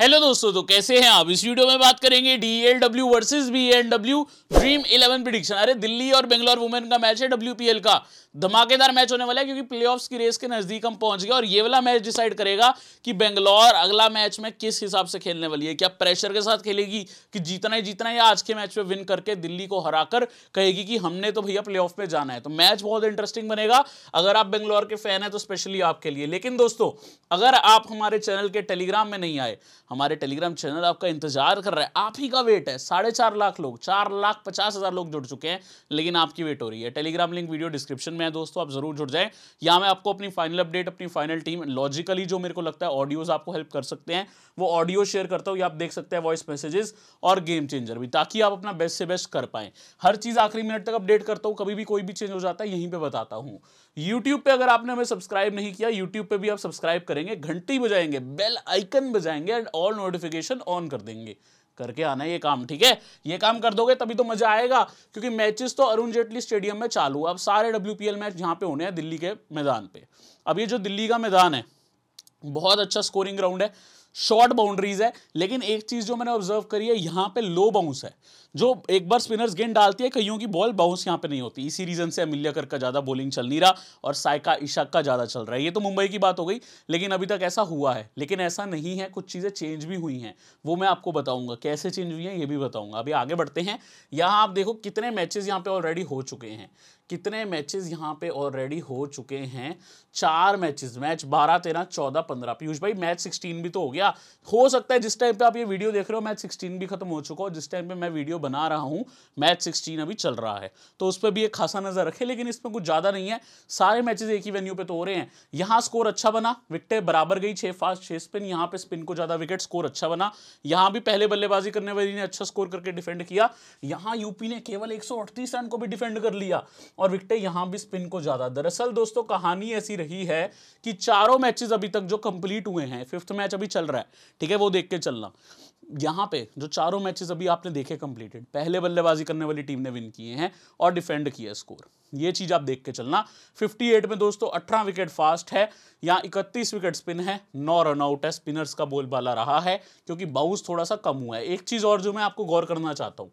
hello दोस्तों तो कैसे हैं आप इस वीडियो में बात करेंगे DLW versus BNW dream eleven prediction अरे दिल्ली और बेंगलोर वुमेन का मैच है डब्ल्यूपीएल का धमाकेदार मैच होने वाला है क्योंकि प्लेऑफ्स की रेस के नजदीक हम पहुंच गए और ये वाला मैच डिसाइड करेगा कि बेंगलोर अगला मैच में किस हिसाब से खेलने वाली है क्या प्रेशर के साथ खेलेगी कि जीतना ही जीतना है या आज के मैच में विन करके दिल्ली को हराकर कहेगी कि हमने तो भैया प्ले में जाना है तो मैच बहुत इंटरेस्टिंग बनेगा अगर आप बेंगलोर के फैन है तो स्पेशली आपके लिए लेकिन दोस्तों अगर आप हमारे चैनल के टेलीग्राम में नहीं आए हमारे टेलीग्राम चैनल आपका इंतजार कर रहा है आप ही का वेट है साढ़े चार लाख लोग चार लाख पचास हज़ार लोग जुड़ चुके हैं लेकिन आपकी वेट हो रही है टेलीग्राम लिंक वीडियो डिस्क्रिप्शन में है दोस्तों आप जरूर जुड़ जाएं या मैं आपको अपनी फाइनल अपडेट अपनी फाइनल टीम लॉजिकली जो मेरे को लगता है ऑडियोज आपको हेल्प कर सकते हैं वो ऑडियो शेयर करता हूँ आप देख सकते हैं वॉइस मैसेजेस और गेम चेंजर भी ताकि आप अपना बेस्ट से बेस्ट कर पाए हर चीज़ आखिरी मिनट तक अपडेट करता हूँ कभी भी कोई भी चेंज हो जाता है यहीं पर बताता हूँ यूट्यूब पे अगर आपने हमें सब्सक्राइब नहीं किया यूट्यूब पे भी आप सब्सक्राइब करेंगे घंटी बजाएंगे बेल आइकन बजाएंगे एंड ऑल नोटिफिकेशन ऑन कर देंगे करके आना ये काम ठीक है ये काम कर दोगे तभी तो मजा आएगा क्योंकि मैचेस तो अरुण जेटली स्टेडियम में चालू अब सारे डब्ल्यू मैच यहाँ पे होने हैं दिल्ली के मैदान पे अब ये जो दिल्ली का मैदान है बहुत अच्छा स्कोरिंग ग्राउंड है शॉर्ट बाउंड्रीज है लेकिन एक चीज जो मैंने ऑब्जर्व करी है यहाँ पे लो बाउंस है जो एक बार स्पिनर्स गेंद डालती है कईयों की बॉल बाउंस यहाँ पे नहीं होती इसी रीजन से कर का ज़्यादा बॉलिंग चल नहीं रहा और साइका ईशाक का ज़्यादा चल रहा है ये तो मुंबई की बात हो गई लेकिन अभी तक ऐसा हुआ है लेकिन ऐसा नहीं है कुछ चीज़ें चेंज भी हुई हैं वो मैं आपको बताऊंगा कैसे चेंज हुई हैं ये भी बताऊंगा अभी आगे बढ़ते हैं यहाँ आप देखो कितने मैचेज़ यहाँ पर ऑलरेडी हो चुके हैं कितने मैचेस यहाँ पे ऑलरेडी हो चुके हैं चार मैचेस मैच बारह तेरह चौदह पंद्रह पीयूष भाई मैच सिक्सटीन भी तो हो गया हो सकता है जिस टाइम पे आप ये वीडियो देख रहे हो मैच सिक्सटीन भी खत्म हो चुका हो जिस टाइम पे मैं वीडियो बना रहा हूँ मैच सिक्सटीन अभी चल रहा है तो उस पर भी एक खासा नज़र रखें लेकिन इसमें कुछ ज़्यादा नहीं है सारे मैचेस एक ही वेन्यू पे तो हो रहे हैं यहाँ स्कोर अच्छा बना विकटें बराबर गई छः फास्ट छः स्पिन यहाँ पे स्पिन को ज़्यादा विकेट स्कोर अच्छा बना यहाँ भी पहले बल्लेबाजी करने वाली ने अच्छा स्कोर करके डिफेंड किया यहाँ यूपी ने केवल एक रन को भी डिफेंड कर लिया और विकटें यहाँ भी स्पिन को ज़्यादा दरअसल दोस्तों कहानी ऐसी रही है कि चारों मैचेस अभी तक जो कंप्लीट हुए हैं फिफ्थ मैच अभी चल रहा है ठीक है वो देख के चलना यहाँ पे जो चारों मैचेस अभी आपने देखे कंप्लीटेड पहले बल्लेबाजी करने वाली टीम ने विन किए हैं और डिफेंड किया स्कोर ये चीज़ आप देख के चलना 58 में दोस्तों अठारह विकेट फास्ट है या 31 विकेट स्पिन है नौ रन आउट है स्पिनर्स का बोलबाला रहा है क्योंकि बाउस थोड़ा सा कम हुआ है एक चीज़ और जो मैं आपको गौर करना चाहता हूँ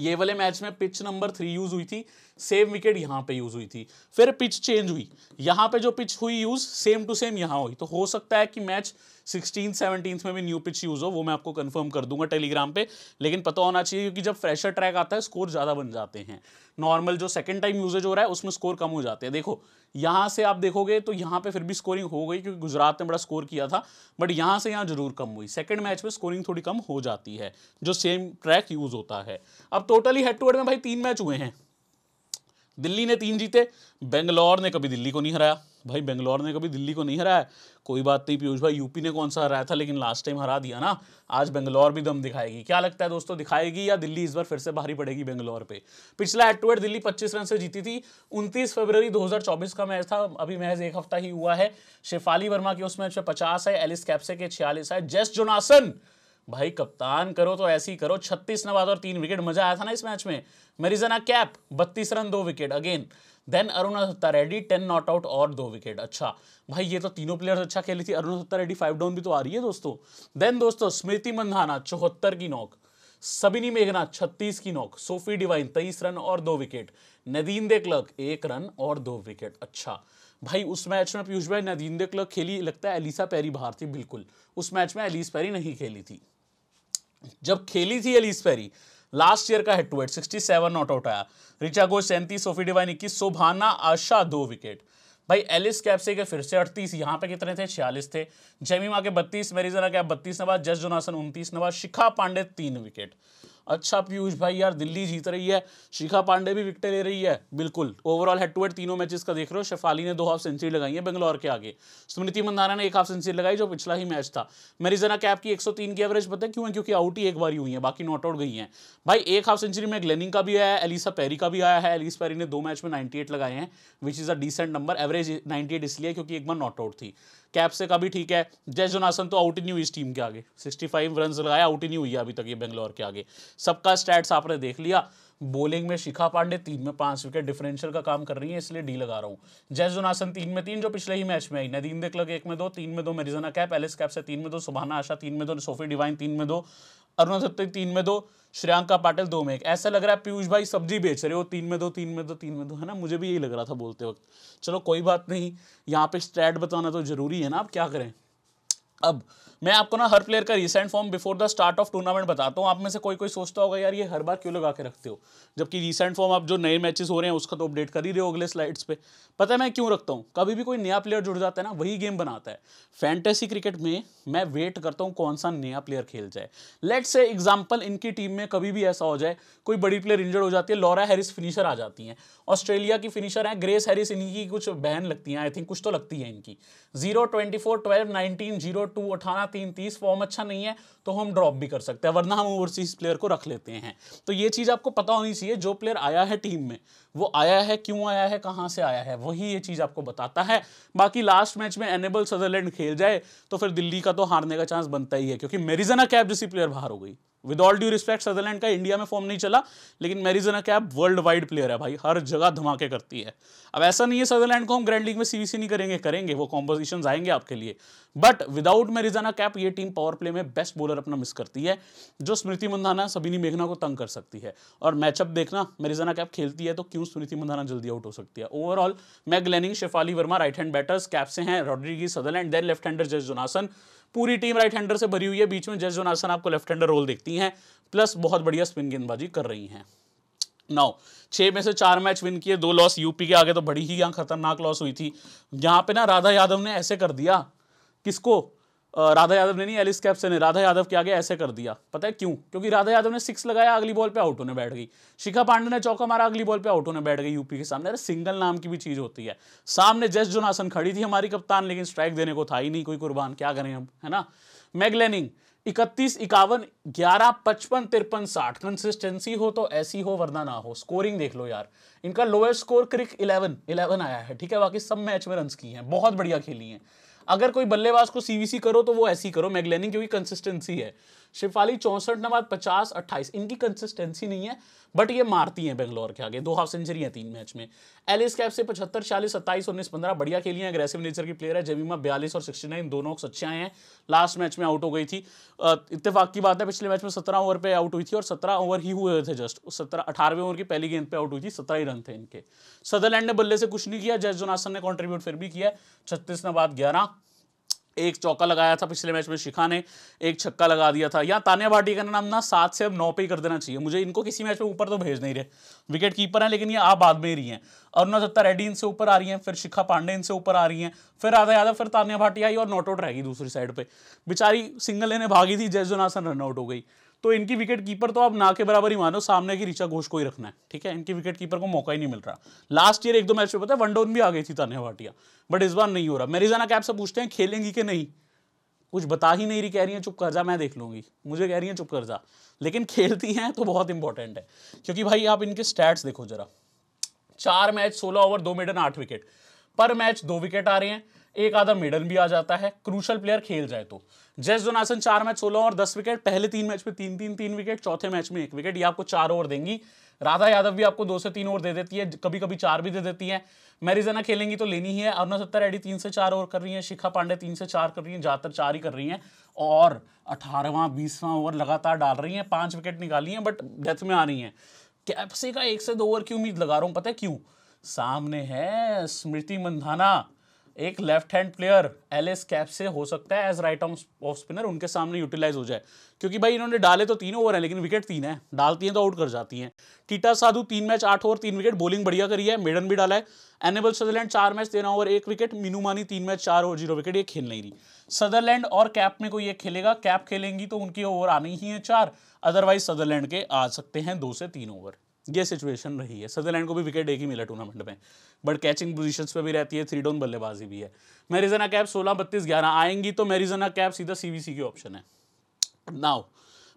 ये वाले मैच में पिच नंबर थ्री यूज़ हुई थी सेम विकेट यहां पे यूज़ हुई थी फिर पिच चेंज हुई यहां पे जो पिच हुई यूज़ सेम टू सेम यहां हुई तो हो सकता है कि मैच सिक्सटीन सेवनटीन में भी न्यू पिच यूज़ हो वो मैं आपको कंफर्म कर दूंगा टेलीग्राम पे लेकिन पता होना चाहिए क्योंकि जब फ्रेशर ट्रैक आता है स्कोर ज़्यादा बन जाते हैं नॉर्मल जो सेकंड टाइम यूजेज हो रहा है उसमें स्कोर कम हो जाते हैं देखो यहाँ से आप देखोगे तो यहाँ पे फिर भी स्कोरिंग हो गई क्योंकि गुजरात ने बड़ा स्कोर किया था बट यहाँ से यहाँ जरूर कम हुई सेकंड मैच में स्कोरिंग थोड़ी कम हो जाती है जो सेम ट्रैक यूज़ होता है अब टोटली हेड टू हेड में भाई तीन मैच हुए हैं दिल्ली ने तीन जीते बेंगलोर ने कभी दिल्ली को नहीं हराया भाई बेंगलोर ने कभी दिल्ली को नहीं हराया कोई बात नहीं पीयूष भाई यूपी ने कौन सा हराया था लेकिन लास्ट टाइम हरा दिया ना आज बेंगलोर भी दम दिखाएगी क्या लगता है दोस्तों दिखाएगी या दिल्ली इस बार फिर से भारी पड़ेगी बेंगलोर पे पिछला एट टू एट दिल्ली पच्चीस रन से जीती थी उनतीस फरवरी 2024 का मैच था अभी महज एक हफ्ता ही हुआ है शेफाली वर्मा के उस मैच में पचास है एलिस कैप्से के छियालीस है जेस जोनासन भाई कप्तान करो तो ऐसी करो छत्तीस नवाद और तीन विकेट मजा आया था ना इस मैच में मेरिजना कैप बत्तीस रन दो wicket again then Arundhati Reddy ten not out और दो विकेट अच्छा भाई ये तो तीनों प्लेयर्स अच्छा खेली थी Arundhati Reddy five down भी तो आ रही है दोस्तों देन दोस्तों स्मृति मंधाना चौहत्तर की नौक सबिनी मेघना छत्तीस की नॉक सोफी डिवाइन तेईस रन और दो विकेट नदीन दे क्लर्क एक रन और दो विकेट अच्छा भाई उस मैच में पीयूष भाई नदीन दे क्लर्क खेली लगता है एलिसा पैरी बाहर थी बिल्कुल उस मैच में एलिस पैरी नहीं खेली थी जब खेली थी एलिस पैरी लास्ट ईयर का head to head 67 not out आया रिचा घोष सैंतीस सोफी डिवाइन इक्कीस शोभाना आशा दो विकेट भाई एलिस कैप्से के फिर से 38 यहाँ पे कितने थे 46 थे माँ के बत्तीस मेरिजना कैप बत्तीस नवाज जस जोनासन उनतीस नवाज शिखा पांडे तीन विकेट अच्छा पीयूष भाई यार दिल्ली जीत रही है शिखा पांडे भी विकटें ले रही है बिल्कुल ओवरऑल हेड टू हेड तीनों मैचेस का देख रहे हो शेफाली ने दो हाफ सेंचुरी लगाई है बेंगलोर के आगे स्मृति मंदाना ने एक हाफ सेंचुरी लगाई जो पिछला ही मैच था मेरिजना कैप की तीन की एवरेज पता है क्यों है क्योंकि आउट ही एक बार हुई है बाकी नॉट आउट गई है भाई एक हाफ सेंचुरी में ग्लेनिंग का भी आया एलिसा पैरी का भी आया है एलिस पैरी ने दो मैच में एट लगाए हैं which is a decent number average eight इसलिए क्योंकि एक बार नॉट आउट थी कैप से कभी ठीक है जय जोनासन तो आउट ही नहीं हुई इस टीम के आगे 65 रन लगाया आउट ही नहीं हुई है अभी तक ये बेंगलोर के आगे सबका स्टैट्स आपने देख लिया बॉलिंग में शिखा पांडे तीन में पांच विकेट डिफरेंशियल का काम कर रही है इसलिए डी लगा रहा हूँ जय जोनासन तीन में तीन जो पिछले ही मैच में आई नदीन देख लगे एक में दो तीन में दो मेरिजना कैप एलिस कैप से तीन में दो सुबहाना आशा तीन में दो सोफी डिवाइन तीन में दो अरुणा सत्य तीन में दो श्रेयांका पाटिल दो में एक ऐसा लग रहा है पीयूष भाई सब्जी बेच रहे हो तीन में दो तीन में दो तीन में दो है ना मुझे भी यही लग रहा था बोलते वक्त चलो कोई बात नहीं यहाँ पे स्ट्रैट बताना तो जरूरी है ना आप क्या करें अब मैं आपको ना हर प्लेयर का recent form before the start of tournament बताता हूँ आप में से कोई कोई सोचता होगा यार ये हर बार क्यों लगा के रखते हो जबकि रिसेंट फॉर्म आप जो नए मैचेस हो रहे हैं उसका तो अपडेट कर ही रहे हो अगले स्लाइड्स पे पता है मैं क्यों रखता हूँ कभी भी कोई नया प्लेयर जुड़ जाता है ना वही गेम बनाता है फैंटेसी क्रिकेट में मैं वेट करता हूँ कौन सा नया प्लेयर खेल जाए लेट से एग्जाम्पल इनकी टीम में कभी भी ऐसा हो जाए कोई बड़ी प्लेयर इंजर्ड हो जाती है लॉरा हैरिस फिनिशर आ जाती हैं ऑस्ट्रेलिया की फिनिशर हैं ग्रेस हैरिस इनकी कुछ बहन लगती हैं आई थिंक कुछ तो लगती है इनकी zero twenty four twelve nineteen zero two अठारह तीन तीस फॉर्म अच्छा नहीं है तो हम ड्रॉप भी कर सकते हैं वरना हम ओवरसीज प्लेयर को रख लेते हैं तो ये चीज़ आपको पता होनी चाहिए जो प्लेयर आया है टीम में वो आया है क्यों आया है कहाँ से आया है वही ये चीज़ आपको बताता है बाकी लास्ट मैच में एनेबल सदरलैंड खेल जाए तो फिर दिल्ली का तो हारने का चांस बनता ही है क्योंकि मेरीजना कैब जैसी प्लेयर बाहर हो गई with all due respect Sutherland का इंडिया में फॉर्म नहीं चला लेकिन Marizanne Kapp world wide player है भाई हर जगह धमाके करती है अब ऐसा नहीं है सदरलैंड को हम ग्रैंड लीग में सीवीसी नहीं करेंगे करेंगे वो कॉम्पोजिशन आएंगे आपके लिए बट विदाउट मेरीजाना कैप ये टीम पावर प्ले में बेस्ट बॉलर अपना मिस करती है जो स्मृति मंधाना नहीं मेघना को तंग कर सकती है और मैचअप देखना मेरीजाना कैप खेलती है तो क्यों स्मृति मंधाना जल्दी आउट हो सकती है overall Meg Lanning Shafali Verma right hand batters Capsey हैं Rodrigues Sutherland then left hander Jess Jonassen पूरी टीम राइट हैंडर से भरी हुई है बीच में जस जोनासन आपको लेफ्ट हैंडर रोल देखती हैं प्लस बहुत बढ़िया स्पिन गेंदबाजी कर रही हैं नौ छः में से चार मैच विन किए दो लॉस यूपी के आगे तो बड़ी ही यहाँ खतरनाक लॉस हुई थी यहाँ पे ना राधा यादव ने ऐसे कर दिया किसको राधा यादव ने नहीं एलिस से नहीं राधा यादव के आगे ऐसे कर दिया पता है क्यों क्योंकि राधा यादव ने सिक्स लगाया अगली बॉल पे आउट होने बैठ गई शिखा पांडे ने चौका मारा अगली बॉल पे आउट होने बैठ गई यूपी के सामने अरे सिंगल नाम की भी चीज होती है सामने जस जोनासन खड़ी थी हमारी कप्तान लेकिन स्ट्राइक देने को था ही नहीं कोई कुर्बान क्या करें हम है ना मैगलेनिंग इकतीस इक्यावन ग्यारह पचपन तिरपन साठ कंसिस्टेंसी हो तो ऐसी हो वरना ना हो स्कोरिंग देख लो यार इनका लोएस्ट स्कोर क्रिक इलेवन इलेवन आया है ठीक है बाकी सब मैच में रन की हैं बहुत बढ़िया खेली है अगर कोई बल्लेबाज को सीवीसी करो तो वो ऐसी करो मैगलैनिंग क्योंकि कंसिस्टेंसी है शिफाली चौंसठ नंबर पचास अट्ठाईस इनकी कंसिस्टेंसी नहीं है बट ये मारती हैं बेंगलोर के आगे दो हाफ सेंचुरी है तीन मैच में एलिस कैप से पचहत्तर छियालीस सत्ताईस उन्नीस पंद्रह बढ़िया खेली है अग्रेसिव नेचर की प्लेयर है जमीमा बयालीस और सिक्सटी नाइन दोनों अच्छे आए हैं लास्ट मैच में आउट हो गई थी इतफाक की बात है पिछले मैच में सत्रह ओवर पे आउट हुई थी और सत्रह ओवर ही हुए थे जस्ट सत्रह अठारहवें ओवर की पहली गेंद पर आउट हुई थी सत्रह ही रन थे इनके सदरलैंड ने बल्ले से कुछ नहीं किया जय जोनासन ने कॉन्ट्रीब्यूट फिर भी किया छत्तीस नवाद ग्यारह एक चौका लगाया था पिछले मैच में शिखा ने एक छक्का लगा दिया था या तान्या भाटी का नाम ना सात से अब नौ पे ही कर देना चाहिए मुझे इनको किसी मैच में ऊपर तो भेज नहीं रहे विकेट कीपर हैं लेकिन ये आप बाद में ही रही हैं अरुणा दत्ता रेड्डी इनसे ऊपर आ रही हैं फिर शिखा पांडे इनसे ऊपर आ रही हैं फिर आधा यादव फिर तान्या भाटी आई और नॉट आउट रह गई दूसरी साइड पर बेचारी सिंगल लेने भागी थी जयजुनासन रन आउट हो गई तो इनकी विकेट कीपर तो आप ना के बराबर ही मानो सामने की ऋचा घोष को ही रखना है ठीक है इनकी विकेट कीपर को मौका ही नहीं मिल रहा लास्ट ईयर एक दो मैच में पता है वन डाउन भी आ गई थी तान्या भाटिया बट इस बार नहीं हो रहा मेरीजाना कैप से पूछते हैं खेलेंगी कि नहीं कुछ बता ही नहीं रही कह रही है चुप कर जा मैं देख लूंगी मुझे कह रही है चुप कर जा लेकिन खेलती हैं तो बहुत इंपॉर्टेंट है क्योंकि भाई आप इनके स्टैट्स देखो जरा चार मैच सोलह ओवर दो मेडन आठ विकेट पर मैच दो विकेट आ रहे हैं एक आधा मेडल भी आ जाता है क्रूशल प्लेयर खेल जाए तो जैस जोनासन चार मैच सोलह और दस विकेट पहले तीन मैच में तीन तीन तीन विकेट चौथे मैच में एक विकेट ये आपको चार ओवर देंगी राधा यादव भी आपको दो से तीन ओवर दे देती है कभी कभी चार भी दे देती है मैरिजना खेलेंगी तो लेनी ही है अरुणा सत्तर रेडी तीन से चार ओवर कर रही है शिखा पांडे तीन से चार कर रही है ज़्यादातर चार ही कर रही हैं और अठारहवां बीसवां ओवर लगातार डाल रही हैं पांच विकेट निकाली है बट डेथ में आ रही है कैप्सी का एक से दो ओवर की उम्मीद लगा रहा हूँ पता है क्यों सामने है स्मृति मंधाना एक left hand player Alice Capsey हो सकता है as right arm off spinner उनके सामने यूटिलाइज हो जाए क्योंकि भाई इन्होंने डाले तो तीन ओवर हैं लेकिन विकेट तीन है डालती हैं तो आउट कर जाती हैं टीटा साधु तीन मैच आठ ओवर तीन विकेट बॉलिंग बढ़िया करी है मेडन भी डाला है एनेबल सदरलैंड चार मैच तेरह ओवर एक विकेट मीनू मानी तीन मैच चार ओवर जीरो विकेट ये खेल नहीं रही सदरलैंड और कैप में कोई ये खेलेगा कैप खेलेंगी तो उनकी ओवर आनी ही है चार अदरवाइज सदरलैंड के आ सकते हैं दो से तीन ओवर ये सिचुएशन रही है सदरलैंड को भी विकेट एक ही मिला टूर्नामेंट में बट कैचिंग पोजीशंस पे भी रहती है थ्री डाउन बल्लेबाजी भी है मेरीजना कैप सोलह बत्तीस ग्यारह आएंगी तो मेरीजना कैप सीधा सी की ऑप्शन है नाउ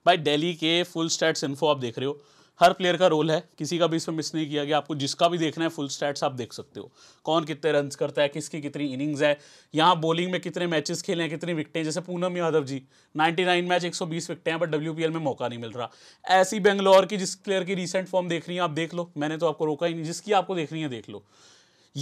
भाई दिल्ली के फुल स्टैट्स इन्फो आप देख रहे हो हर प्लेयर का रोल है किसी का भी इसमें मिस नहीं किया गया आपको जिसका भी देखना है फुल स्टैट्स आप देख सकते हो कौन कितने रन करता है किसकी कितनी इनिंग्स है यहाँ बॉलिंग में कितने मैचेस खेले हैं कितनी विकटें जैसे पूनम यादव जी 99 मैच 120 विकटें हैं बट डब्ल्यू में मौका नहीं मिल रहा ऐसी बेंगलोर की जिस प्लेयर की रिसेंट फॉर्म देख रही है आप देख लो मैंने तो आपको रोका ही नहीं जिसकी आपको देखनी है देख लो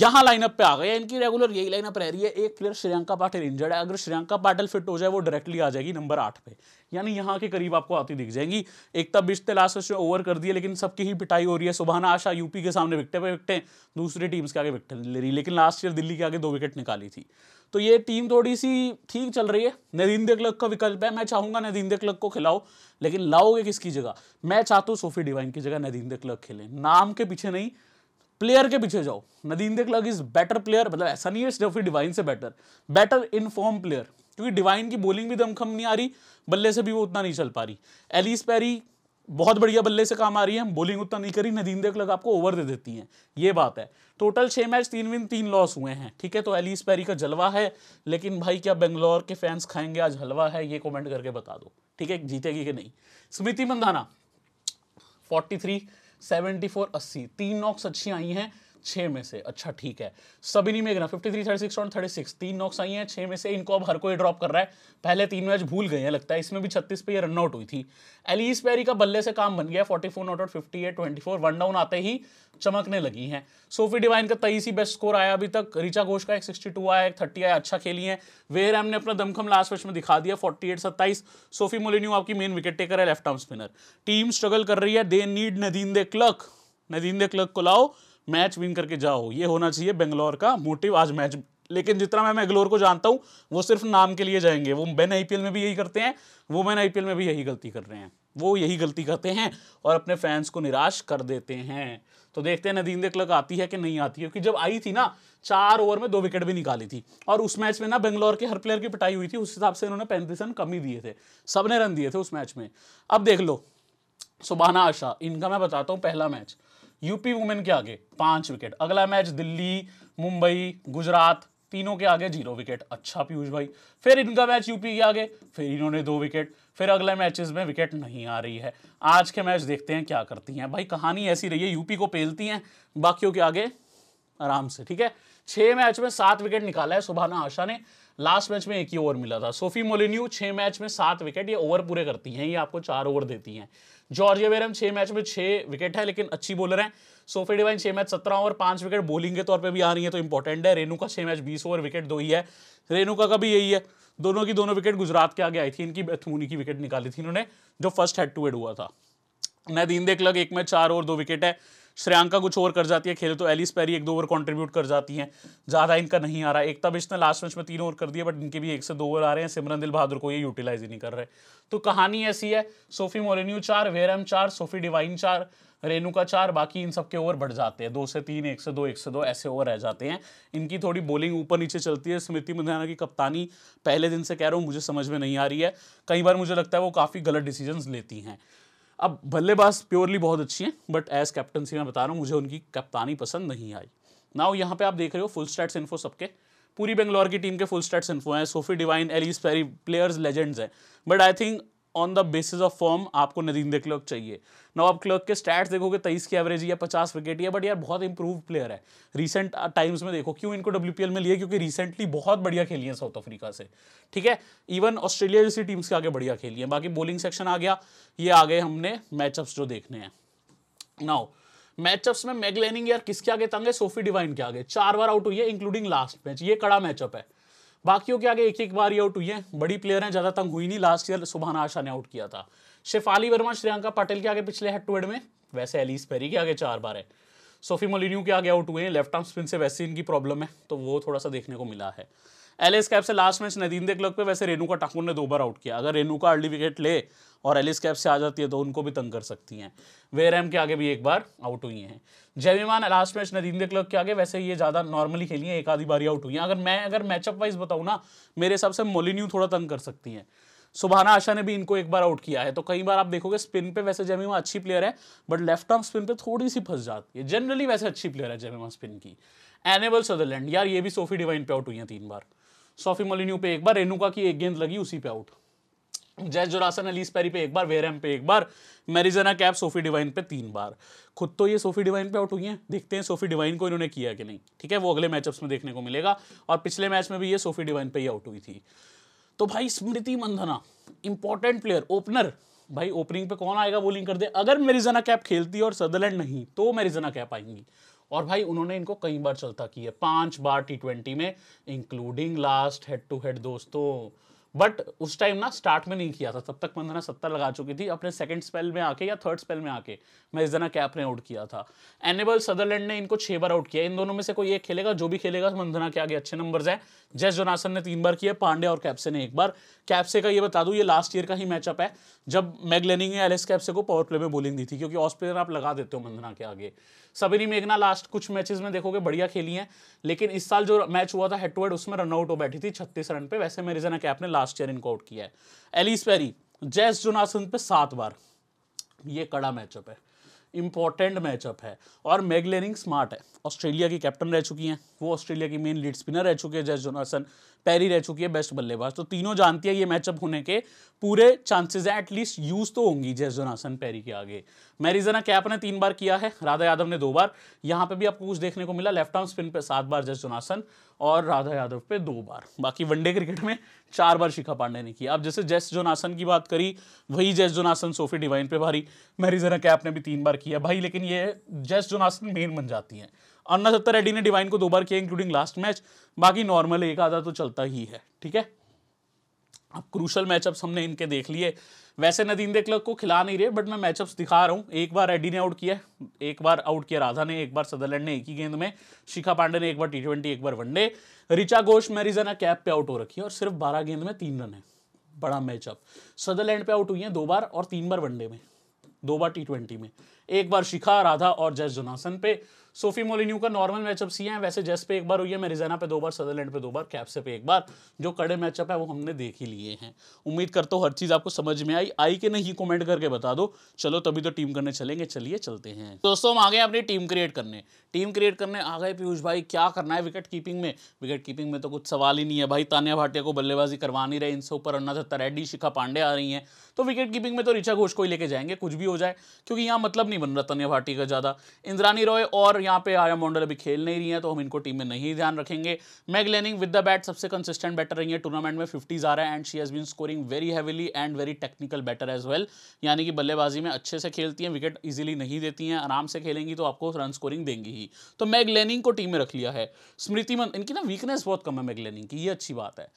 यहां लाइनअप पे आ गए इनकी रेगुलर यही लाइनअप रह रही है एक प्लेयर श्रियंका पाटिल इंजर्ड है अगर श्रियंका पाटिल फिट हो जाए वो डायरेक्टली आ जाएगी नंबर आठ पे यानी यहाँ के करीब आपको आती दिख जाएंगी एकता तो बिश्ते लास्ट में ओवर कर दिए लेकिन सबकी ही पिटाई हो रही है सुबहाना आशा यूपी के सामने विकटे पे विकटे दूसरी टीम्स के आगे विकटे ले रही लेकिन लास्ट ईयर दिल्ली के आगे दो विकेट निकाली थी तो ये टीम थोड़ी सी ठीक चल रही है नदीन देकलक का विकल्प है मैं चाहूंगा नदीन देकलक को खिलाओ लेकिन लाओगे किसकी जगह मैं चाहता हूँ सोफी डिवाइन की जगह नदीन देकलक खेले नाम के पीछे नहीं प्लेयर के पीछे जाओ Nadine de Klerk is better player मतलब ऐसा नहीं है सिर्फ डिवाइन से better better in form player क्योंकि डिवाइन की बॉलिंग भी दमखम नहीं आ रही बल्ले से भी वो उतना नहीं चल पा रही एलिस पैरी बहुत बढ़िया बल्ले से काम आ रही है हम बॉलिंग उतना नहीं करी नदीन देख लग आपको ओवर दे देती हैं ये बात है टोटल छः मैच तीन विन तीन लॉस हुए हैं ठीक है तो एलिस पैरी का जलवा है लेकिन भाई क्या बेंगलोर के फैंस खाएंगे आज हलवा है ये कॉमेंट करके बता दो ठीक है जीतेगी कि नहीं स्मृति मंदाना 43 सेवेंटी फोर अस्सी तीन नॉक्स अच्छी आई हैं छः में से अच्छा ठीक है सभी नहीं में फिफ्टी थ्री थर्टी सिक्स और थर्टी सिक्स तीन नॉक्स आई हैं छः में से इनको अब हर कोई ड्रॉप कर रहा है पहले तीन मैच भूल गए हैं लगता है इसमें भी छत्तीस पे ये रन आउट हुई थी एलिस पेरी का बल्ले से काम बन गया forty four not out fifty eight twenty four one down आते ही चमकने लगी हैं सोफी डिवाइन का तेईस ही बेस्ट स्कोर आया अभी तक रिचा घोष का एक सिक्सटी टू आया एक थर्टी आया अच्छा खेली है वेर एम ने अपना दमखम लास्ट मैच में दिखा दिया फोर्टी एट सत्ताईस सोफी मोलिन्यू आपकी मेन विकेट टेकर है left arm spinner team struggle कर रही है they need Nadine de Klerk Nadine de Klerk को लाओ मैच विन करके जाओ ये होना चाहिए बेंगलोर का मोटिव आज मैच लेकिन जितना मैं मैंगलोर को जानता हूँ वो सिर्फ नाम के लिए जाएंगे वो मैन आई में भी यही करते हैं वो मैन आई में भी यही गलती कर रहे हैं वो यही गलती करते हैं और अपने फैंस को निराश कर देते हैं तो देखते हैं नदीन देख आती है कि नहीं आती है क्योंकि जब आई थी ना चार ओवर में दो विकेट भी निकाली थी और उस मैच में ना बेंगलोर के हर प्लेयर की पिटाई हुई थी उस हिसाब से इन्होंने पैंतीस रन कम ही दिए थे सबने रन दिए थे उस मैच में अब देख लो सुबहाना आशा इनका मैं बताता हूँ पहला मैच यूपी वुमेन के आगे पांच विकेट अगला मैच दिल्ली मुंबई गुजरात तीनों के आगे जीरो विकेट अच्छा पीयूष भाई फिर इनका मैच यूपी के आगे फिर इन्होंने दो विकेट फिर अगले मैचेस में विकेट नहीं आ रही है आज के मैच देखते हैं क्या करती हैं भाई कहानी ऐसी रही है यूपी को पेलती हैं बाकियों के आगे आराम से ठीक है छह मैच में सात विकेट निकाला है सुबह आशा ने लास्ट मैच में एक ही ओवर मिला था सोफी मोलिन्यू छः मैच में सात विकेट ये ओवर पूरे करती हैं ये आपको चार ओवर देती हैं जॉर्जिया बेरम छः मैच में छः विकेट है लेकिन अच्छी बॉलर हैं सोफी डिवाइन छः मैच सत्रह ओवर पाँच विकेट बॉलिंग के तौर पर भी आ रही तो है तो इंपॉर्टेंट है रेनुका का छः मैच बीस ओवर विकेट दो ही है रेनुका का भी यही है दोनों की दोनों विकेट गुजरात के आगे आई थी इनकी थूनी की विकेट निकाली थी इन्होंने जो फर्स्ट हेड टू हेड हुआ था नदीन देख लग एक में चार ओवर दो विकेट है श्रेयांका कुछ ओवर कर जाती है खेले तो एलिस पैरी एक दो ओवर कंट्रीब्यूट कर जाती हैं ज़्यादा इनका नहीं आ रहा एकता बिश ने लास्ट मैच में तीन ओवर कर दिया बट इनके भी एक से दो ओवर आ रहे हैं सिमरन दिल बहादुर को ये यूटिलाइज ही नहीं कर रहे तो कहानी ऐसी है सोफी मोरेन्यू चार वेरम चार सोफी डिवाइन चार रेनू का चार बाकी इन सबके ओवर बढ़ जाते हैं दो से तीन एक से दो एक से दो ऐसे ओवर रह जाते हैं इनकी थोड़ी बॉलिंग ऊपर नीचे चलती है स्मृति मंदाना की कप्तानी पहले दिन से कह रहा हूँ मुझे समझ में नहीं आ रही है कई बार मुझे लगता है वो काफ़ी गलत डिसीजन लेती हैं अब बल्लेबाज प्योरली बहुत अच्छी हैं बट एज कैप्टनसी मैं बता रहा हूँ मुझे उनकी कप्तानी पसंद नहीं आई नाउ यहाँ पे आप देख रहे हो फुल स्टैट्स इन्फो सबके पूरी बेंगलोर की टीम के फुल स्टैट्स इन्फो हैं Sophie Devine Ellyse Perry players legends हैं but I think on the basis of form आपको नदीन क्लर्क चाहिए ना आप क्लर्क के स्टैट्स देखोगे तेईस की एवरेज या पचास विकेट या बट यार बहुत इंप्रूव प्लेयर है रिसेंट टाइम्स uh, में देखो क्यों इनको डब्ल्यू में लिए क्योंकि रिसेंटली बहुत बढ़िया खेली है साउथ अफ्रीका से ठीक है इवन ऑस्ट्रेलिया जैसी टीम्स के आगे बढ़िया खेली है बाकी बॉलिंग सेक्शन आ गया ये आ गए हमने मैचअप्स जो देखने हैं नाउ मैचअप्स में मैगलेनिंग यार किसके आगे तंग है सोफी डिवाइन के आगे चार बार आउट हुई है इंक्लूडिंग लास्ट मैच ये कड़ा मैचअप है बाकियों के आगे एक एक बार ही आउट हुई है बड़ी प्लेयर हैं ज़्यादा तंग हुई नहीं लास्ट ईयर सुबह आशा ने आउट किया था शेफाली वर्मा श्रियंका पटेल के आगे पिछले हेड टू हेड में वैसे एलिस पेरी के आगे चार बार है सोफी मोलिन्यू के आगे आउट हुए हैं लेफ्ट आर्म स्पिन से वैसे इनकी प्रॉब्लम है तो वो थोड़ा सा देखने को मिला है Alice Capsey last match Nadine de Klerk पे वैसे रेनुका ठाकुर ने दो बार आउट किया अगर रेनुका अर्ली विकेट ले और एलिस कैप से आ जाती है तो उनको भी तंग कर सकती हैं वेरम के आगे भी एक बार आउट हुई हैं जयविमान लास्ट मैच नदीन देखलक के आगे वैसे ये ज़्यादा नॉर्मली खेली हैं एक आधी बारी आउट हुई हैं अगर मैं अगर मैचअप वाइज बताऊँ ना मेरे हिसाब से मोलिन्यू थोड़ा तंग कर सकती हैं सुबहाना आशा ने भी इनको एक बार आउट किया है तो कई बार आप देखोगे स्पिन पे वैसे जमीमा अच्छी प्लेयर है बट लेफ्ट आर्म स्पिन पे थोड़ी सी फंस जाती है जनरली वैसे अच्छी प्लेयर है जमीमा स्पिन की एनेबल सदरलैंड यार ये भी सोफी डिवाइन पे आउट हुई है तीन बार सोफी मोलिन्यू पे एक बार रेनुका की एक गेंद लगी उसी पे आउट जय जोरासन अलीस पैरी पे एक बार वेरम पे एक बार मैरिजना कैप सोफी डिवाइन पे तीन बार खुद तो ये सोफी डिवाइन पे आउट हुई है देखते हैं सोफी डिवाइन को इन्होंने किया कि नहीं ठीक है वो अगले मैचअप्स में देखने को मिलेगा और पिछले मैच में भी ये सोफी डिवाइन पे ही आउट हुई थी तो भाई Smriti Mandhana important player opener भाई ओपनिंग पे कौन आएगा बोलिंग कर दे अगर मेरिजना कैप खेलती और सदरलैंड नहीं तो मेरिजना कैप आएंगी और भाई उन्होंने इनको कई बार चलता किया पांच बार टी ट्वेंटी में including last head to head दोस्तों बट उस टाइम ना स्टार्ट में नहीं किया था तब तक मंदना सत्तर लगा चुकी थी अपने सेकंड स्पेल में आके या थर्ड स्पेल में आके दिन कैप ने आउट किया था एनेबल सदरलैंड ने इनको छह बार आउट किया इन दोनों में से कोई एक खेलेगा जो भी खेलेगा मंदना के आगे अच्छे नंबर है जैस जोनासन ने तीन बार किया पांडे और कैप्से ने एक बार कैप्से का ये बता दू ये लास्ट ईयर का ही मैचअप है जब मैगलेनिंग लेनिंग ने कैप्से को पावर प्ले में बोलिंग दी थी क्योंकि ऑस आप लगा देते हो मंदना के आगे सबरी मेघना लास्ट कुछ मैचेस में देखोगे बढ़िया खेली है लेकिन इस साल जो मैच हुआ था हेड टू हेड उसमें रनआउट हो बैठी थी छत्तीस रन पे वैसे जना कैप ने लास्ट लास्ट ईयर इनको आउट किया है एलिस पेरी जैस जोनासन पे सात बार ये कड़ा मैचअप है इंपॉर्टेंट मैचअप है और मेगलेनिंग स्मार्ट है ऑस्ट्रेलिया की कैप्टन रह चुकी हैं वो ऑस्ट्रेलिया की मेन लीड स्पिनर रह चुके हैं जैस जोनासन पैरी रह चुकी है बेस्ट बल्लेबाज तो तीनों जानती है ये मैचअप होने के पूरे चांसेस हैं एटलीस्ट यूज तो होंगी जय जोनासन पैरी के आगे मैरिजना कैप ने तीन बार किया है राधा यादव ने दो बार यहाँ पे भी आपको कुछ देखने को मिला लेफ्ट आर्म स्पिन पे सात बार जय जोनासन और राधा यादव पे दो बार बाकी वनडे क्रिकेट में चार बार शिखा पांडे ने किया अब जैसे जैस जोनासन की बात करी वही जैस जोनासन सोफी डिवाइन पे भारी मैरिजना कैप ने भी तीन बार किया भाई लेकिन ये जैस जोनासन मेन बन जाती हैं अन्ना दत्ता रेड्डी ने डिवाइन को दो बार किया इंक्लूडिंग लास्ट मैच बाकी नॉर्मल एक आधा तो चलता ही है ठीक है अब क्रूशल मैचअप्स हमने इनके देख लिए वैसे नदीन क्लर्क को खिला नहीं रहे बट मैं मैचअप्स दिखा रहा हूँ एक बार रेड्डी ने आउट किया एक बार आउट किया राधा ने एक बार सदरलैंड ने एक ही गेंद में शिखा पांडे ने एक बार टी ट्वेंटी एक बार one day Richa Ghosh Marizanne Kapp पे आउट हो रखी है और सिर्फ बारह गेंद में तीन रन है बड़ा मैचअप सदरलैंड पे आउट हुई है दो बार और तीन बार वनडे में दो बार टी ट्वेंटी में एक बार शिखा राधा और जय जोनासन पे सोफी मोलिन्यू का नॉर्मल मैचअप सी है वैसे जेस पे एक बार हुई है मेरिजाना पे दो बार सदरलैंड पे दो बार कैप्स पे एक बार जो कड़े मैचअप है वो हमने देख ही लिए हैं उम्मीद करता हूँ हर चीज़ आपको समझ में आई आई के नहीं कमेंट करके बता दो चलो तभी तो टीम करने चलेंगे चलिए चलते हैं दोस्तों हम आ गए अपनी टीम क्रिएट करने टीम क्रिएट करने आ गए पीयूष भाई क्या करना है विकेट कीपिंग में विकेट कीपिंग में तो कुछ सवाल ही नहीं है भाई तान्या भाटिया को बल्लेबाजी करवा नहीं रहे इनसे ऊपर अन्ना दत्ता रेड्डी शिखा पांडे आ रही हैं तो विकेट कीपिंग में तो ऋचा घोष को ही लेके जाएंगे कुछ भी हो जाए क्योंकि यहाँ मतलब नहीं बन रहा तान्या भाटी का ज़्यादा इंद्रानी रॉय और यहाँ पे आर्या मंडल अभी खेल नहीं रही हैं तो हम इनको टीम में नहीं ध्यान रखेंगे Meg Lanning with the bat सबसे कंसिस्टेंट बैटर रही है टूर्नामेंट में फिफ्टीज आ रहा है and she has been scoring very heavily and very technical batter as well यानी कि बल्लेबाजी में अच्छे से खेलती हैं विकेट ईजिली नहीं देती हैं आराम से खेलेंगी तो आपको रन स्कोरिंग देंगी ही तो मैग लेनिंग को टीम में रख लिया है स्मृति मन इनकी ना वीकनेस बहुत कम है मैग लेनिंग की ये अच्छी बात है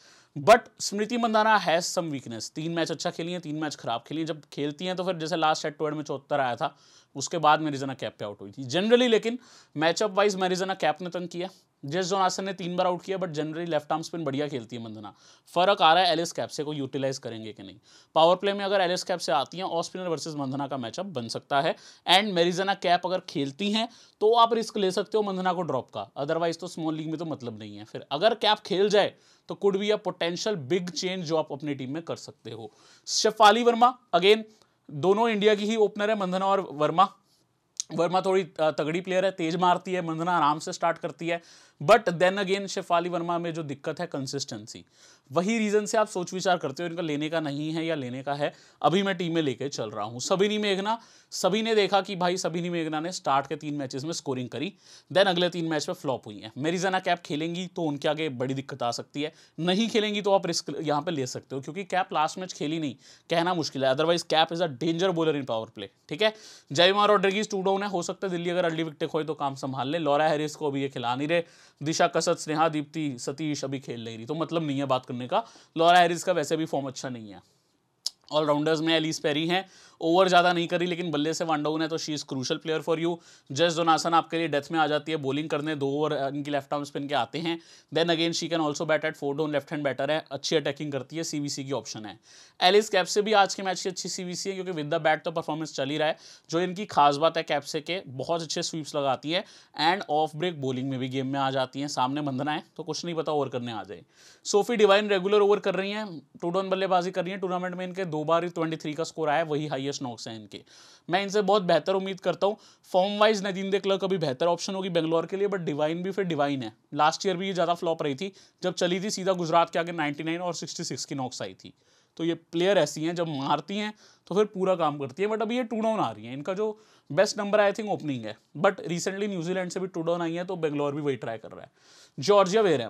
but Smriti Mandhana has some weakness तीन मैच अच्छा खेली है तीन मैच खराब खेली है जब खेलती हैं तो फिर जैसे लास्ट एट टोर्ड में चौहत्तर आया था उसके बाद मेरिजोना कैप पे आउट हुई थी जनरली लेकिन मैचअप वाइज मेरिजोना कैप ने तंग किया जेस जोनासन ने तीन बार आउट किया but generally left arm spin बढ़िया खेलती है मंदना फर्क आ रहा है एलिस कैप से को यूटिलाइज करेंगे कि नहीं पावर प्ले में अगर एलिस कैप से आती हैं ऑफ स्पिनर वर्सेस मंदना का मैचअप बन सकता है एंड मेरीजना कैप अगर खेलती हैं तो आप रिस्क ले सकते हो मंदना को ड्रॉप का अदरवाइज तो स्मॉल लीग में तो मतलब नहीं है फिर अगर कैप खेल जाए तो could be a potential big change जो आप अपनी टीम में कर सकते हो शेफाली वर्मा अगेन दोनों इंडिया की ही ओपनर है मंधना और वर्मा वर्मा थोड़ी तगड़ी प्लेयर है तेज मारती है मंधना आराम से स्टार्ट करती है but then again Shafali Verma में जो दिक्कत है कंसिस्टेंसी वही रीज़न से आप सोच विचार करते हो इनका लेने का नहीं है या लेने का है अभी मैं टीमें लेके चल रहा हूँ सबिनी मेघना सभी ने देखा कि भाई सबिनी मेघना ने स्टार्ट के तीन मैचेस में स्कोरिंग करी देन अगले तीन मैच में फ्लॉप हुई है मेरी जना कैप खेलेंगी तो उनके आगे बड़ी दिक्कत आ सकती है नहीं खेलेंगी तो आप रिस्क यहाँ पर ले सकते हो क्योंकि कैप लास्ट मैच खेली नहीं कहना मुश्किल है otherwise Kapp is a danger bowler in power play ठीक है जयमार रॉड्रिगीज टू डाउन है हो सकता है दिल्ली अगर अल्डी विकटे खोए तो काम संभाल ले लॉरा हैरिस को अभी ये खिला नहीं रहे दिशा कसत स्नेहा दीप्ति सतीश अभी खेल नहीं रही तो मतलब नहीं है बात करने का लॉरा हैरिस का वैसे भी फॉर्म अच्छा नहीं है ऑलराउंडर्स में एलिस पेरी हैं ओवर ज़्यादा नहीं करी लेकिन बल्ले से डाउन है तो she is crucial player for you Jess Jonassen आपके लिए डेथ में आ जाती है बॉलिंग करने दो ओवर इनकी लेफ्ट आर्म स्पिन के आते हैं then again she can also bat at four down left hand batter है अच्छी अटैकिंग करती है सी की ऑप्शन है एलिस कैप से भी आज के मैच की अच्छी सी है क्योंकि विद द बैट तो परफॉर्मेंस चल ही रहा है जो इनकी खास बात है कैप से के बहुत अच्छे स्वीप्स लगाती है एंड ऑफ ब्रेक बॉलिंग में भी गेम में आ जाती हैं सामने बंधना है तो कुछ नहीं पता ओवर करने आ जाए सोफी डिवाइन रेगुलर ओवर कर रही हैं टू डॉन बल्लेबाजी कर रही हैं टूर्नामेंट में इनके दो बार ही ट्वेंटी थ्री का स्कोर आया वही हाईएस्ट नॉक्स है इनके मैं इनसे बहुत बेहतर उम्मीद करता हूँ form wise Nadine de Klerk अभी बेहतर ऑप्शन होगी बेंगलोर के लिए बट डिवाइन भी फिर डिवाइन है लास्ट ईयर भी ये ज़्यादा फ्लॉप रही थी जब चली थी सीधा गुजरात के आगे नाइन्टी और सिक्सटी की नॉक्स आई थी तो ये प्लेयर ऐसी हैं जब मारती हैं तो फिर पूरा काम करती है बट अभी ये टू डाउन आ रही है इनका जो best number I think opening है बट रिसेंटली न्यूजीलैंड से भी टू डाउन आई है तो बेंगलोर भी वही ट्राई कर रहा है जॉर्जिया वेर है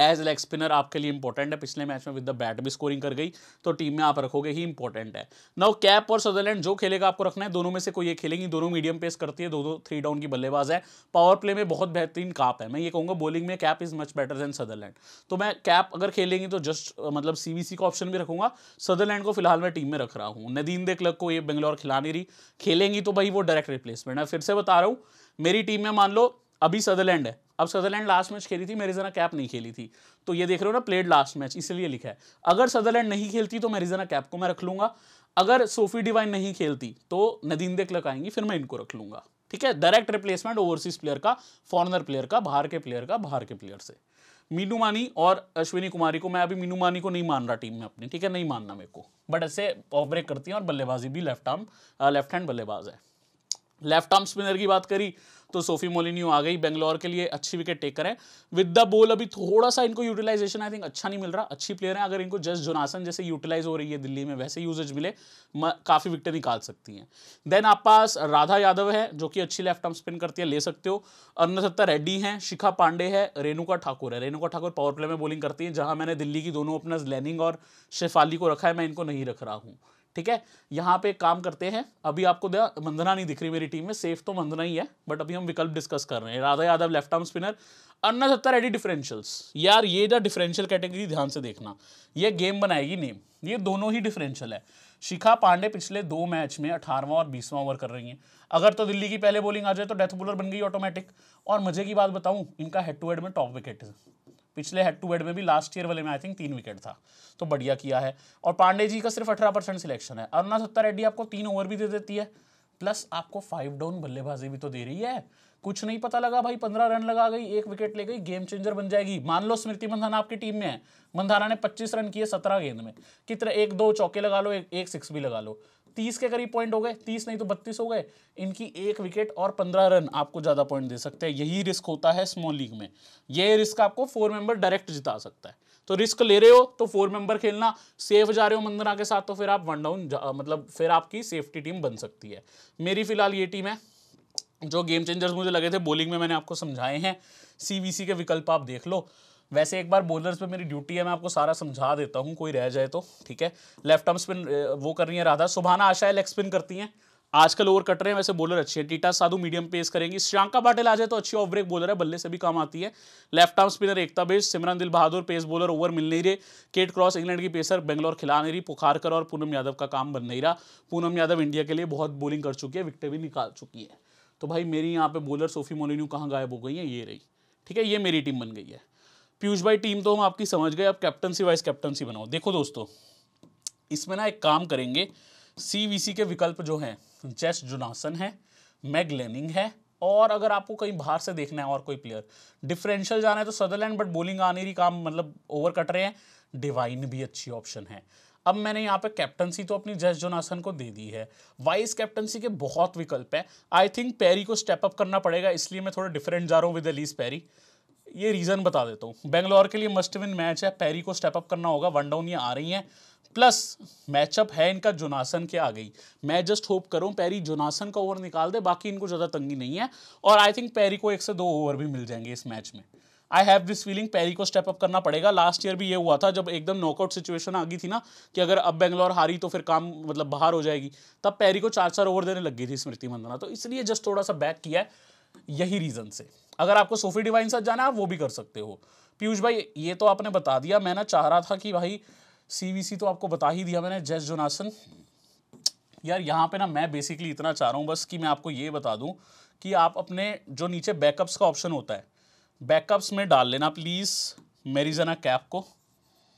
एज लेग स्पिनर आपके लिए इंपॉर्टेंट है पिछले मैच में विद द बैट भी स्कोरिंग कर गई तो टीम में आप रखोगे ही इंपॉर्टेंट है नाउ कैप और सदरलैंड जो खेलेगा आपको रखना है दोनों में से कोई ये खेलेंगी दोनों मीडियम पेस करती है दो दो थ्री डाउन की बल्लेबाज है पावर प्ले में बहुत बेहतरीन काप है मैं ये कहूँगा बॉलिंग में Kapp is much better than Sutherland तो मैं कैप अगर खेलेंगी तो जस्ट मतलब सी का ऑप्शन भी रखूंगा सदरलैंड को फिलहाल मैं टीम में रख रहा हूँ नदीन दे क्लग को ये बेंगलोर खिला नहीं रही खेलेंगी तो भाई वो डायरेक्ट रिप्लेसमेंट है फिर से बता रहा हूँ मेरी टीम में मान लो अभी सदरलैंड है अब सदरलैंड लास्ट मैच खेली थी मेरिजाना कैप नहीं खेली थी तो ये देख रहे हो ना प्लेड लास्ट मैच इसलिए लिखा है अगर सदरलैंड नहीं खेलती तो मेरिजाना कैप को मैं रख लूंगा अगर सोफी डिवाइन नहीं खेलती तो नदीन देख लगाएंगी फिर मैं इनको रख लूंगा ठीक है डायरेक्ट रिप्लेसमेंट ओवरसीज प्लेयर का फॉरनर प्लेयर का बाहर के प्लेयर का बाहर के प्लेयर से मीनू मानी और अश्विनी कुमारी को मैं अभी मीनू मानी को नहीं मान रहा टीम में अपनी ठीक है नहीं मानना मेरे को बट ऐसे ऑफ ब्रेक करती हैं और बल्लेबाजी भी लेफ्ट आर्म लेफ्ट हैंड बल्लेबाज है लेफ्ट आर्म स्पिनर की बात करी तो सोफी मोलिन्यू आ गई बेंगलोर के लिए अच्छी विकेट टेकर है विद द बॉल अभी थोड़ा सा इनको यूटिलाइजेशन आई थिंक अच्छा नहीं मिल रहा अच्छी प्लेयर है अगर इनको जस्ट जोनासन जैसे यूटिलाइज हो रही है दिल्ली में वैसे यूजेज मिले काफ़ी विकेटें निकाल सकती हैं देन आप पास राधा यादव है जो कि अच्छी लेफ्ट आर्म स्पिन करती है ले सकते हो अन्नसत्ता रेड्डी है शिखा पांडे है रेणुका ठाकुर है रेणुका ठाकुर पावर प्ले में बॉलिंग करती है जहां मैंने दिल्ली की दोनों ओपनर्स लेनिंग और शेफाली को रखा है मैं इनको नहीं रख रहा हूँ ठीक है यहाँ पे काम करते हैं अभी आपको मंदना नहीं दिख रही मेरी टीम में सेफ तो मंदना ही है बट अभी हम विकल्प डिस्कस कर रहे हैं Radha Yadav left arm spinner अन्ना सत्तर एडी डिफरेंशियल्स यार ये ना डिफरेंशियल कैटेगरी ध्यान से देखना ये गेम बनाएगी नेम ये दोनों ही डिफरेंशियल है शिखा पांडे पिछले दो मैच में अठारहवां और बीसवां ओवर कर रही हैं अगर तो दिल्ली की पहले बॉलिंग आ जाए तो डेथ बॉलर बन गई ऑटोमेटिक और मजे की बात बताऊं इनका हेड टू हेड में टॉप विकेट पिछले हेड टू हेड में भी लास्ट ईयर वाले में आई थिंक तीन विकेट था तो बढ़िया किया है और पांडे जी का सिर्फ अठारह परसेंट सिलेक्शन है अरुणा सत्ता रेड्डी आपको तीन ओवर भी दे देती है प्लस आपको फाइव डाउन बल्लेबाजी भी तो दे रही है कुछ नहीं पता लगा भाई पंद्रह रन लगा गई एक विकेट ले गई गेम चेंजर बन जाएगी मान लो स्मृति मंधाना आपकी टीम में है मंधाना ने पच्चीस रन किए सत्रह गेंद में कितने एक दो चौके लगा लो एक, एक सिक्स भी लगा लो तीस के करीब पॉइंट हो गए तीस नहीं तो बत्तीस हो गए इनकी एक विकेट और पंद्रह रन आपको ज़्यादा पॉइंट दे सकते हैं यही रिस्क होता है स्मॉल लीग में ये रिस्क आपको फोर मेंबर डायरेक्ट जिता सकता है तो रिस्क ले रहे हो तो फोर मेंबर खेलना सेफ जा रहे हो मंदना के साथ तो फिर आप वन डाउन मतलब फिर आपकी सेफ्टी टीम बन सकती है मेरी फिलहाल ये टीम है जो गेम चेंजर्स मुझे लगे थे बॉलिंग में मैंने आपको समझाए हैं सी के विकल्प आप देख लो वैसे एक बार बोलर्स पे मेरी ड्यूटी है मैं आपको सारा समझा देता हूँ कोई रह जाए तो ठीक है लेफ्ट आर्म स्पिन वो कर रही है राधा सुबहाना आशा लेग स्पिन करती हैं आजकल ओवर कट रहे हैं वैसे बॉलर अच्छी है टीटा साधु मीडियम पेस करेंगी श्रियांका पाटिल आ जाए तो अच्छी ऑफ ब्रेक बॉलर है बल्ले से भी काम आती है left arm spinner Ekta Bisht Simran Dil Bahadur pace bowler over मिल नहीं रहे केट क्रॉस इंग्लैंड की पेसर बेंगलोर खिला नहीं रही पुखारकर और पूनम यादव का काम बन नहीं रहा पूनम यादव इंडिया के लिए बहुत बॉलिंग कर चुकी है विकटें भी निकाल चुकी है तो भाई मेरी यहाँ पे बॉलर सोफी मोलिन्यू कहाँ गायब हो गई है ये रही ठीक है ये मेरी टीम बन गई है पीयूष भाई टीम तो हम आपकी समझ गए आप कैप्टनसी वाइस कैप्टनसी बनाओ देखो दोस्तों इसमें ना एक काम करेंगे सी के विकल्प जो हैं जेस जोनासन है मैग लेनिंग है और अगर आपको कहीं बाहर से देखना है और कोई प्लेयर डिफरेंशियल जाना है तो सदरलैंड बट बॉलिंग आने ही काम मतलब ओवर कट रहे हैं डिवाइन भी अच्छी ऑप्शन है अब मैंने यहाँ पे कैप्टनसी तो अपनी जैस जोनासन को दे दी है वाइस कैप्टनसी के बहुत विकल्प है आई थिंक पैरी को स्टेप अप करना पड़ेगा इसलिए मैं थोड़ा डिफरेंट जा रहा हूँ विद अलीस पैरी ये रीज़न बता देता हूँ बेंगलोर के लिए मस्ट विन मैच है पैरी को स्टेप अप करना होगा वन डाउन ये आ रही हैं प्लस मैचअप है इनका जोनासन के आ गई मैं जस्ट होप करूं पैरी जोनासन का ओवर निकाल दे बाकी इनको ज़्यादा तंगी नहीं है और आई थिंक पैरी को एक से दो ओवर भी मिल जाएंगे इस मैच में I have this feeling Perry को स्टेप अप करना पड़ेगा लास्ट ईयर भी ये हुआ था जब एकदम नॉकआउट सिचुएशन आ गई थी ना कि अगर अब बेंगलोर हारी तो फिर काम मतलब बाहर हो जाएगी तब पैरी को चार चार ओवर देने लग गई थी स्मृति मंदना तो इसलिए जस्ट थोड़ा सा बैक किया है यही रीज़न से अगर आपको सोफी डिवाइन साथ जाना है आप वो भी कर सकते हो पीयूष भाई ये तो आपने बता दिया मैं ना चाह रहा था कि भाई सीवीसी तो आपको बता ही दिया मैंने जेस जोनासन यार यहाँ पे ना मैं बेसिकली इतना चाह रहा हूँ बस कि मैं आपको ये बता दूँ कि आप अपने जो नीचे बैकअप्स का ऑप्शन होता है बैकअप्स में डाल लेना प्लीज़ मेरीजना कैप को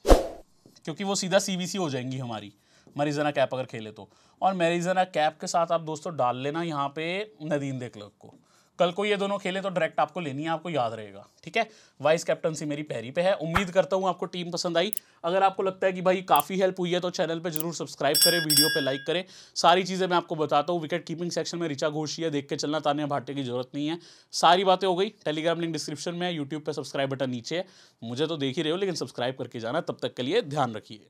क्योंकि वो सीधा सी हो जाएंगी हमारी मरीजना कैप अगर खेले तो और मेरीजना कैप के साथ आप दोस्तों डाल लेना यहाँ पे नदीन क्लर्क को कल को ये दोनों खेले तो डायरेक्ट आपको लेनी है आपको याद रहेगा ठीक है वाइस कैप्टनसी मेरी पैरी पे है उम्मीद करता हूँ आपको टीम पसंद आई अगर आपको लगता है कि भाई काफ़ी हेल्प हुई है तो चैनल पर जरूर सब्सक्राइब करें वीडियो पर लाइक करें सारी चीज़ें मैं आपको बताता हूँ विकेट कीपिंग सेक्शन में रिचा घोषी है देख के चलना तानिया भाटे की जरूरत नहीं है सारी बातें हो गई टेलीग्राम लिंक डिस्क्रिप्शन में यूट्यूब पर सब्सक्राइब बटन नीचे है मुझे तो देख ही रहे हो लेकिन सब्सक्राइब करके जाना तब तक के लिए ध्यान रखिए